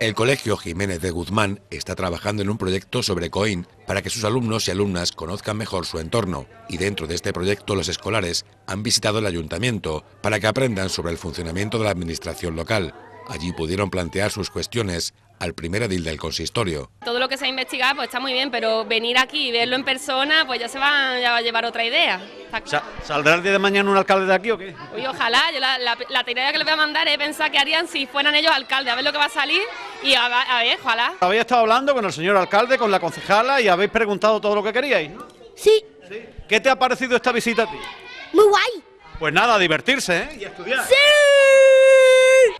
El Colegio Jiménez de Guzmán está trabajando en un proyecto sobre COIN para que sus alumnos y alumnas conozcan mejor su entorno y dentro de este proyecto los escolares han visitado el ayuntamiento para que aprendan sobre el funcionamiento de la administración local. Allí pudieron plantear sus cuestiones al primer edil del consistorio. Todo lo que se ha investigado pues está muy bien, pero venir aquí y verlo en persona pues ya se va, a llevar otra idea. ¿Saldrá el día de mañana un alcalde de aquí o qué? Uy, ojalá, la, la, que le voy a mandar es pensar qué harían si fueran ellos alcaldes, a ver lo que va a salir y a, ojalá. Habéis estado hablando con el señor alcalde, con la concejala y habéis preguntado todo lo que queríais, ¿no? Sí. ¿Qué te ha parecido esta visita a ti? Muy guay. Pues nada, divertirse, ¿eh? Y estudiar. ¡Sí!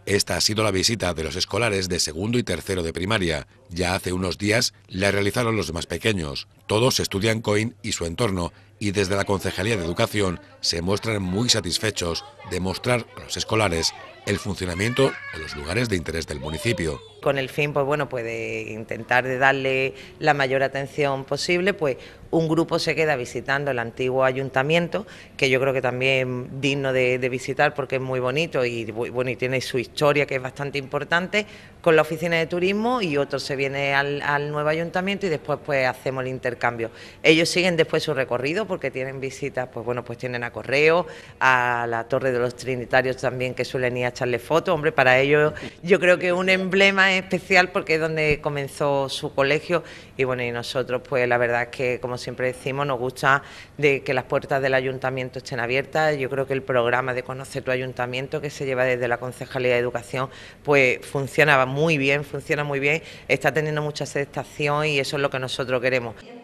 Esta ha sido la visita de los escolares de segundo y tercero de primaria. Ya hace unos días la realizaron los más pequeños. Todos estudian Coin y su entorno y desde la Concejalía de Educación se muestran muy satisfechos de mostrar a los escolares el funcionamiento de los lugares de interés del municipio. Con el fin, pues bueno, pues de intentar de darle la mayor atención posible, pues un grupo se queda visitando el antiguo ayuntamiento, que yo creo que también digno de, de visitar porque es muy bonito y, bueno, y tiene su historia que es bastante importante, con la oficina de turismo y otro se viene al, nuevo ayuntamiento y después pues hacemos el intercambio. Ellos siguen después su recorrido porque tienen visitas, pues bueno, pues tienen a Correo, a la Torre de los Trinitarios también que suelen ir a echarle fotos. Hombre, para ellos yo creo que un emblema especial porque es donde comenzó su colegio y bueno, y nosotros pues la verdad es que como siempre decimos nos gusta de que las puertas del ayuntamiento estén abiertas. Yo creo que el programa de Conocer tu Ayuntamiento que se lleva desde la Concejalía de Educación pues funcionaba muy bien, funciona muy bien, está teniendo mucha aceptación y eso es lo que nosotros queremos.